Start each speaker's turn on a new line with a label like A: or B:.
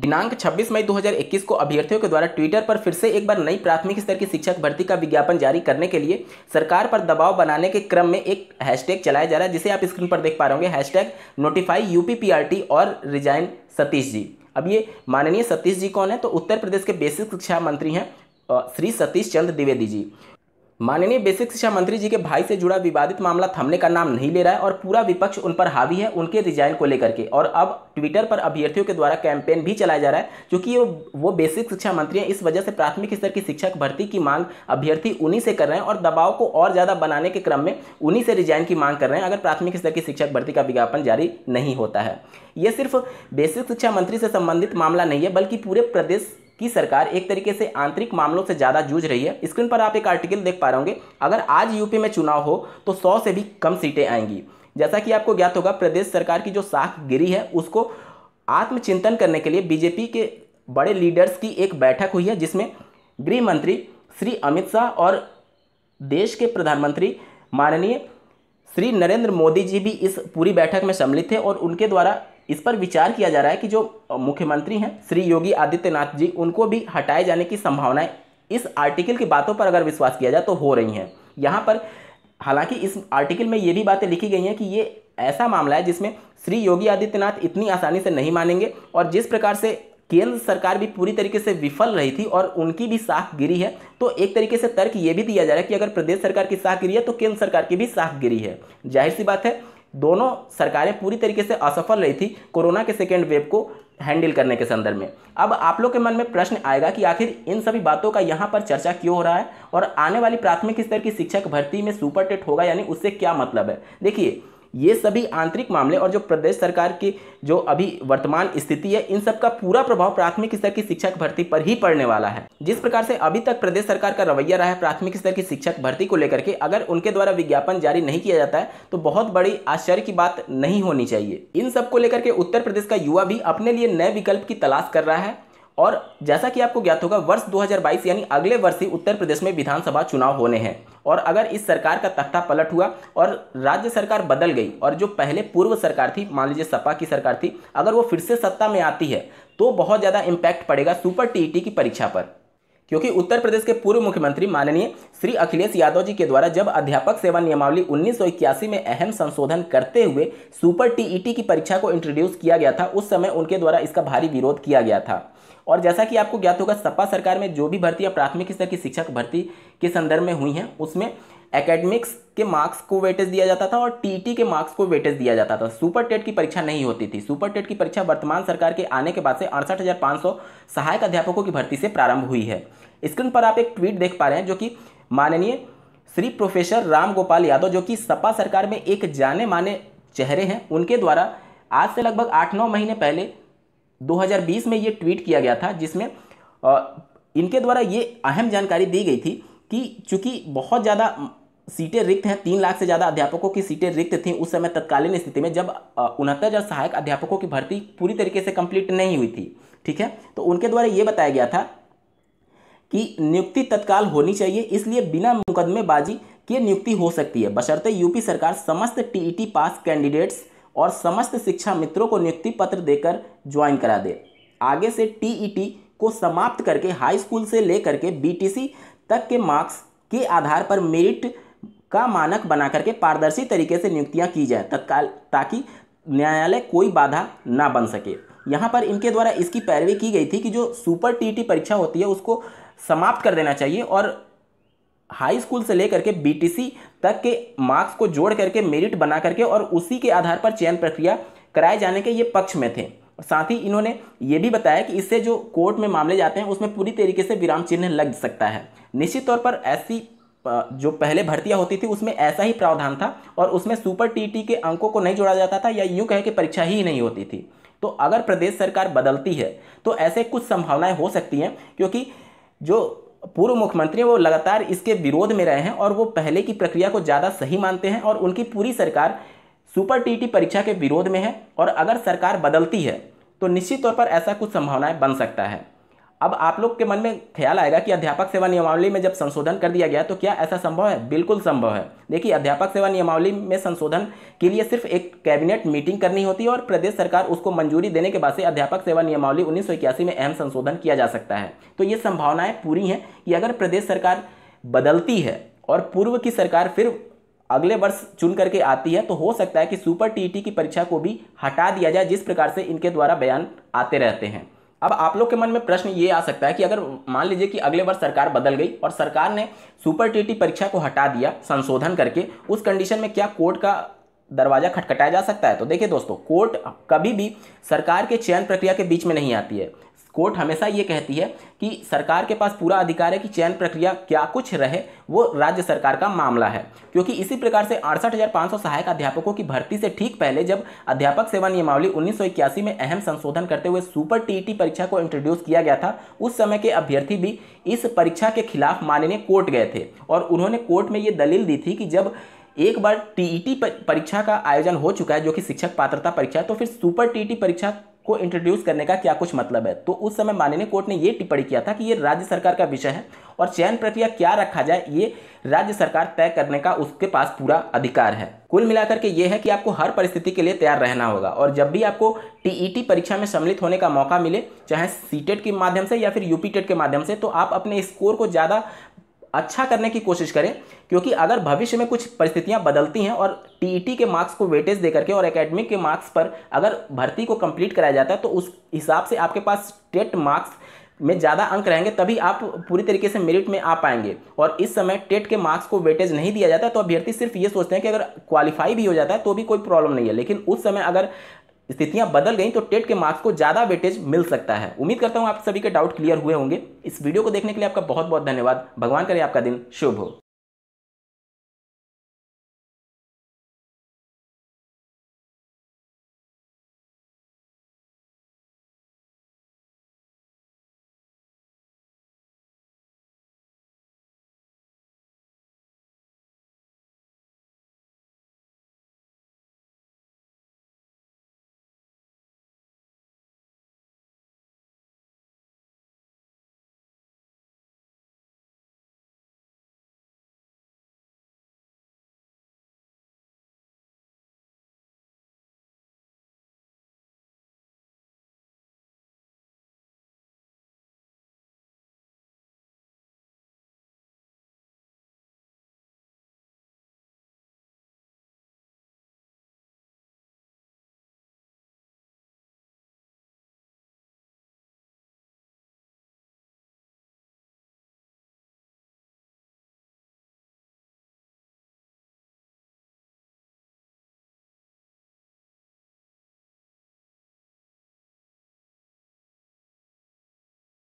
A: दिनांक 26 मई 2021 को अभ्यर्थियों के द्वारा ट्विटर पर फिर से एक बार नई प्राथमिक स्तर की शिक्षक भर्ती का विज्ञापन जारी करने के लिए सरकार पर दबाव बनाने के क्रम में एक हैशटैग चलाया जा रहा है जिसे आप स्क्रीन पर देख पा रहे होंगे हैशटैग नोटिफाई यूपीपीआरटी और रिजाइन सतीश जी अब ये माननीय सतीश जी कौन है तो उत्तर प्रदेश के बेसिक शिक्षा मंत्री हैं श्री सतीश चंद्र द्विवेदी जी माननीय बेसिक शिक्षा मंत्री जी के भाई से जुड़ा विवादित मामला थमने का नाम नहीं ले रहा है और पूरा विपक्ष उन पर हावी है उनके रिजाइन को लेकर के और अब ट्विटर पर अभ्यर्थियों के द्वारा कैंपेन भी चलाया जा रहा है क्योंकि वो बेसिक शिक्षा मंत्री हैं इस वजह से प्राथमिक स्तर की शिक्षक भर्ती की मांग अभ्यर्थी उन्हीं से कर रहे हैं और दबाव को और ज़्यादा बनाने के क्रम में उन्हीं से रिजाइन की मांग कर रहे हैं अगर प्राथमिक स्तर की शिक्षक भर्ती का विज्ञापन जारी नहीं होता है ये सिर्फ बेसिक शिक्षा मंत्री से संबंधित मामला नहीं है बल्कि पूरे प्रदेश कि सरकार एक तरीके से आंतरिक मामलों से ज़्यादा जूझ रही है स्क्रीन पर आप एक आर्टिकल देख पा रहे होंगे अगर आज यूपी में चुनाव हो तो सौ से भी कम सीटें आएंगी जैसा कि आपको ज्ञात होगा प्रदेश सरकार की जो साख गिरी है उसको आत्मचिंतन करने के लिए बीजेपी के बड़े लीडर्स की एक बैठक हुई है जिसमें गृह मंत्री श्री अमित शाह और देश के प्रधानमंत्री माननीय श्री नरेंद्र मोदी जी भी इस पूरी बैठक में सम्मिलित थे और उनके द्वारा इस पर विचार किया जा रहा है कि जो मुख्यमंत्री हैं श्री योगी आदित्यनाथ जी उनको भी हटाए जाने की संभावनाएं इस आर्टिकल की बातों पर अगर विश्वास किया जाए तो हो रही हैं यहाँ पर हालांकि इस आर्टिकल में ये भी बातें लिखी गई हैं कि ये ऐसा मामला है जिसमें श्री योगी आदित्यनाथ इतनी आसानी से नहीं मानेंगे और जिस प्रकार से केंद्र सरकार भी पूरी तरीके से विफल रही थी और उनकी भी साख गिरी है तो एक तरीके से तर्क ये भी दिया जा रहा है कि अगर प्रदेश सरकार की साख गिरी है तो केंद्र सरकार की भी साख गिरी है जाहिर सी बात है दोनों सरकारें पूरी तरीके से असफल रही थी कोरोना के सेकेंड वेव को हैंडल करने के संदर्भ में अब आप लोग के मन में प्रश्न आएगा कि आखिर इन सभी बातों का यहाँ पर चर्चा क्यों हो रहा है और आने वाली प्राथमिक स्तर की शिक्षक भर्ती में सुपर टेट होगा यानी उससे क्या मतलब है देखिए ये सभी आंतरिक मामले और जो प्रदेश सरकार की जो अभी वर्तमान स्थिति है इन सब का पूरा प्रभाव प्राथमिक स्तर की शिक्षक भर्ती पर ही पड़ने वाला है जिस प्रकार से अभी तक प्रदेश सरकार का रवैया रहा है प्राथमिक स्तर की शिक्षक भर्ती को लेकर के अगर उनके द्वारा विज्ञापन जारी नहीं किया जाता है तो बहुत बड़ी आश्चर्य की बात नहीं होनी चाहिए इन सबको लेकर के उत्तर प्रदेश का युवा भी अपने लिए नए विकल्प की तलाश कर रहा है और जैसा कि आपको ज्ञात होगा वर्ष 2022 यानी अगले वर्ष ही उत्तर प्रदेश में विधानसभा चुनाव होने हैं और अगर इस सरकार का तख्ता पलट हुआ और राज्य सरकार बदल गई और जो पहले पूर्व सरकार थी मान लीजिए सपा की सरकार थी अगर वो फिर से सत्ता में आती है तो बहुत ज़्यादा इम्पैक्ट पड़ेगा सुपर टी e की परीक्षा पर क्योंकि उत्तर प्रदेश के पूर्व मुख्यमंत्री माननीय श्री अखिलेश यादव जी के द्वारा जब अध्यापक सेवा नियमावली उन्नीस में अहम संशोधन करते हुए सुपर टीईटी e की परीक्षा को इंट्रोड्यूस किया गया था उस समय उनके द्वारा इसका भारी विरोध किया गया था और जैसा कि आपको ज्ञात होगा सपा सरकार में जो भी भर्ती या प्राथमिक स्तर की शिक्षक भर्ती के संदर्भ में हुई हैं उसमें एकेडमिक्स के मार्क्स को वेटेज दिया जाता था और टीटी के मार्क्स को वेटेज दिया जाता था सुपर टेट की परीक्षा नहीं होती थी सुपर टेट की परीक्षा वर्तमान सरकार के आने के बाद से अड़सठ सहायक अध्यापकों की भर्ती से प्रारंभ हुई है स्क्रीन पर आप एक ट्वीट देख पा रहे हैं जो कि माननीय श्री प्रोफेसर राम गोपाल यादव जो कि सपा सरकार में एक जाने माने चेहरे हैं उनके द्वारा आज से लगभग आठ नौ महीने पहले 2020 में ये ट्वीट किया गया था जिसमें इनके द्वारा ये अहम जानकारी दी गई थी कि चूंकि बहुत ज़्यादा सीटें रिक्त हैं तीन लाख से ज़्यादा अध्यापकों की सीटें रिक्त थीं उस समय तत्कालीन स्थिति में जब उनहत्तर हज़ार सहायक अध्यापकों की भर्ती पूरी तरीके से कंप्लीट नहीं हुई थी ठीक है तो उनके द्वारा ये बताया गया था कि नियुक्ति तत्काल होनी चाहिए इसलिए बिना मुकदमेबाजी के नियुक्ति हो सकती है बशर्ते यूपी सरकार समस्त टीईटी पास कैंडिडेट्स और समस्त शिक्षा मित्रों को नियुक्ति पत्र देकर ज्वाइन करा दे आगे से टीईटी को समाप्त करके हाई स्कूल से लेकर के बीटीसी तक के मार्क्स के आधार पर मेरिट का मानक बना करके पारदर्शी तरीके से नियुक्तियां की जाए तत्काल ताकि न्यायालय कोई बाधा ना बन सके यहाँ पर इनके द्वारा इसकी पैरवी की गई थी कि जो सुपर टी परीक्षा होती है उसको समाप्त कर देना चाहिए और हाई स्कूल से लेकर के बीटीसी तक के मार्क्स को जोड़ करके मेरिट बना करके और उसी के आधार पर चयन प्रक्रिया कराए जाने के ये पक्ष में थे साथ ही इन्होंने ये भी बताया कि इससे जो कोर्ट में मामले जाते हैं उसमें पूरी तरीके से विराम चिन्ह लग सकता है निश्चित तौर पर ऐसी जो पहले भर्तियां होती थी उसमें ऐसा ही प्रावधान था और उसमें सुपर टीटी के अंकों को नहीं जोड़ा जाता था या यूँ कहे कि परीक्षा ही नहीं होती थी तो अगर प्रदेश सरकार बदलती है तो ऐसे कुछ संभावनाएं हो सकती हैं क्योंकि जो पूर्व मुख्यमंत्री वो लगातार इसके विरोध में रहे हैं और वो पहले की प्रक्रिया को ज़्यादा सही मानते हैं और उनकी पूरी सरकार सुपर टीटी परीक्षा के विरोध में है और अगर सरकार बदलती है तो निश्चित तौर पर ऐसा कुछ संभावनाएं बन सकता है अब आप लोग के मन में ख्याल आएगा कि अध्यापक सेवा नियमावली में जब संशोधन कर दिया गया तो क्या ऐसा संभव है बिल्कुल संभव है देखिए अध्यापक सेवा नियमावली में संशोधन के लिए सिर्फ एक कैबिनेट मीटिंग करनी होती है और प्रदेश सरकार उसको मंजूरी देने के बाद से अध्यापक सेवा नियमावली उन्नीस में अहम संशोधन किया जा सकता है तो ये संभावनाएँ पूरी हैं कि अगर प्रदेश सरकार बदलती है और पूर्व की सरकार फिर अगले वर्ष चुन करके आती है तो हो सकता है कि सुपर टीटी की परीक्षा को भी हटा दिया जाए जिस प्रकार से इनके द्वारा बयान आते रहते हैं अब आप लोग के मन में प्रश्न ये आ सकता है कि अगर मान लीजिए कि अगले वर्ष सरकार बदल गई और सरकार ने सुपर टीटी परीक्षा को हटा दिया संशोधन करके उस कंडीशन में क्या कोर्ट का दरवाज़ा खटखटाया जा सकता है तो देखिए दोस्तों कोर्ट कभी भी सरकार के चयन प्रक्रिया के बीच में नहीं आती है कोर्ट हमेशा ये कहती है कि सरकार के पास पूरा अधिकार है कि चयन प्रक्रिया क्या कुछ रहे वो राज्य सरकार का मामला है क्योंकि इसी प्रकार से अड़सठ सहायक अध्यापकों की भर्ती से ठीक पहले जब अध्यापक सेवा नियमावली उन्नीस में अहम संशोधन करते हुए सुपर टी परीक्षा को इंट्रोड्यूस किया गया था उस समय के अभ्यर्थी भी इस परीक्षा के खिलाफ माननीय कोर्ट गए थे और उन्होंने कोर्ट में ये दलील दी थी कि जब एक बार टीईटी परीक्षा का आयोजन हो चुका है जो कि शिक्षक पात्रता परीक्षा है तो फिर सुपर टीईटी परीक्षा को इंट्रोड्यूस करने का क्या कुछ मतलब है तो उस समय माननीय कोर्ट ने यह टिप्पणी किया था कि ये राज्य सरकार का विषय है और चयन प्रक्रिया क्या रखा जाए ये राज्य सरकार तय करने का उसके पास पूरा अधिकार है कुल मिलाकर के ये है कि आपको हर परिस्थिति के लिए तैयार रहना होगा और जब भी आपको टीईटी परीक्षा में सम्मिलित होने का मौका मिले चाहे सीटेट के माध्यम से या फिर यूपी टेट के माध्यम से तो आप अपने स्कोर को ज़्यादा अच्छा करने की कोशिश करें क्योंकि अगर भविष्य में कुछ परिस्थितियां बदलती हैं और टीईटी e के मार्क्स को वेटेज दे करके और एकेडमिक के मार्क्स पर अगर भर्ती को कंप्लीट कराया जाता है तो उस हिसाब से आपके पास टेट मार्क्स में ज़्यादा अंक रहेंगे तभी आप पूरी तरीके से मेरिट में आ पाएंगे और इस समय टेट के मार्क्स को वेटेज नहीं दिया जाता तो अभ्यर्थी सिर्फ ये सोचते हैं कि अगर क्वालिफाई भी हो जाता है तो भी कोई प्रॉब्लम नहीं है लेकिन उस समय अगर स्थितियां बदल गई तो टेट के मार्क्स को ज़्यादा वेटेज मिल सकता है उम्मीद करता हूं आप सभी के डाउट क्लियर हुए होंगे इस वीडियो को देखने के लिए आपका बहुत बहुत धन्यवाद भगवान करे आपका दिन शुभ हो